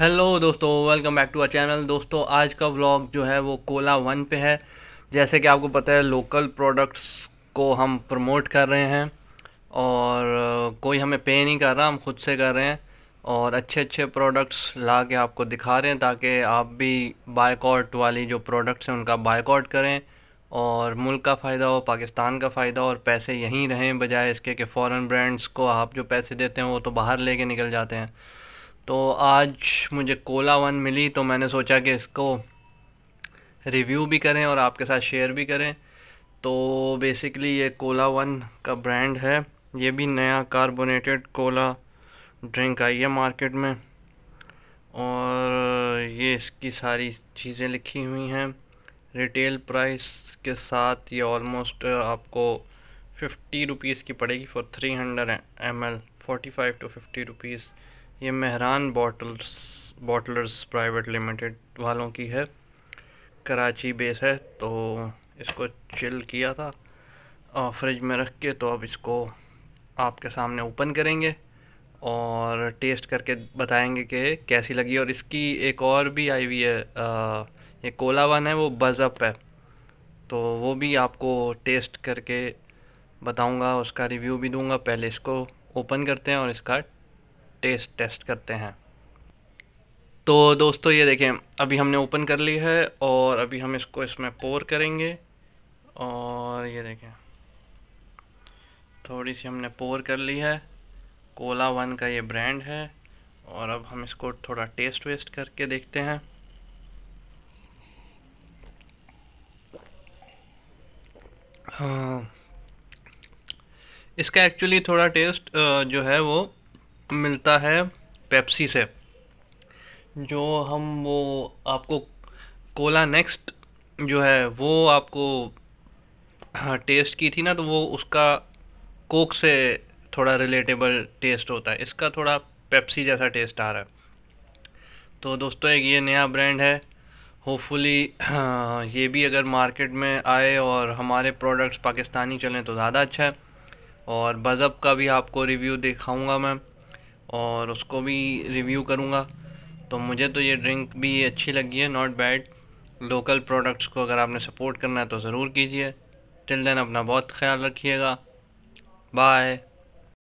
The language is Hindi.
हेलो दोस्तों welcome back to our channel दोस्तों आज का व्लॉग जो है वो कोला वन पे है जैसे कि आपको पता है लोकल प्रोडक्ट्स को हम प्रमोट कर रहे हैं और uh, कोई हमें पे नहीं कर रहा हम खुद से कर रहे हैं और अच्छे अच्छे प्रोडक्ट्स ला के आपको दिखा रहे हैं ताकि आप भी बायकॉट वाली जो प्रोडक्ट्स हैं उनका बायकॉट करें और मुल्क का फ़ायदा हो पाकिस्तान का फ़ायदा और पैसे यहीं रहें बजाय इसके कि फ़ॉरेन ब्रांड्स को आप जो पैसे देते हैं वो तो बाहर लेके निकल जाते हैं तो आज मुझे कोला वन मिली तो मैंने सोचा कि इसको रिव्यू भी करें और आपके साथ शेयर भी करें तो बेसिकली ये कोला वन का ब्रांड है ये भी नया कार्बोनेटेड कोला ड्रिंक आई है मार्केट में और ये इसकी सारी चीज़ें लिखी हुई हैं रिटेल प्राइस के साथ ये ऑलमोस्ट आपको फिफ्टी रुपीज़ की पड़ेगी for three hundred M L forty five two fifty rupees ये Mehran bottles bottlers private limited वालों की है कराची बेस है तो इसको चिल किया था और फ्रिज में रख के तो अब इसको आपके सामने ओपन करेंगे और टेस्ट करके बताएंगे कि कैसी लगी और इसकी एक और भी आई हुई है आ, ये कोला वन है वो बज़अप है तो वो भी आपको टेस्ट करके बताऊंगा उसका रिव्यू भी दूंगा पहले इसको ओपन करते हैं और इसका टेस्ट टेस्ट करते हैं तो दोस्तों ये देखें अभी हमने ओपन कर ली है और अभी हम इसको इसमें पोर करेंगे और ये देखें थोड़ी सी हमने पोर कर ली है कोला वन का ये ब्रांड है और अब हम इसको थोड़ा टेस्ट वेस्ट करके देखते हैं हाँ इसका एक्चुअली थोड़ा टेस्ट जो है वो मिलता है पेप्सी से जो हम वो आपको कोला नेक्स्ट जो है वो आपको टेस्ट हाँ, की थी ना तो वो उसका कोक से थोड़ा रिलेटेबल टेस्ट होता है इसका थोड़ा पेप्सी जैसा टेस्ट आ रहा है तो दोस्तों एक ये नया ब्रांड है होपफुली हाँ, ये भी अगर मार्केट में आए और हमारे प्रोडक्ट्स पाकिस्तानी चलें तो ज़्यादा अच्छा है और बज़ब का भी आपको रिव्यू दिखाऊंगा मैं और उसको भी रिव्यू करूँगा तो मुझे तो ये ड्रिंक भी अच्छी लगी है नॉट बैड लोकल प्रोडक्ट्स को अगर आपने सपोर्ट करना है तो ज़रूर कीजिए टिल देन अपना बहुत ख्याल रखिएगा बाय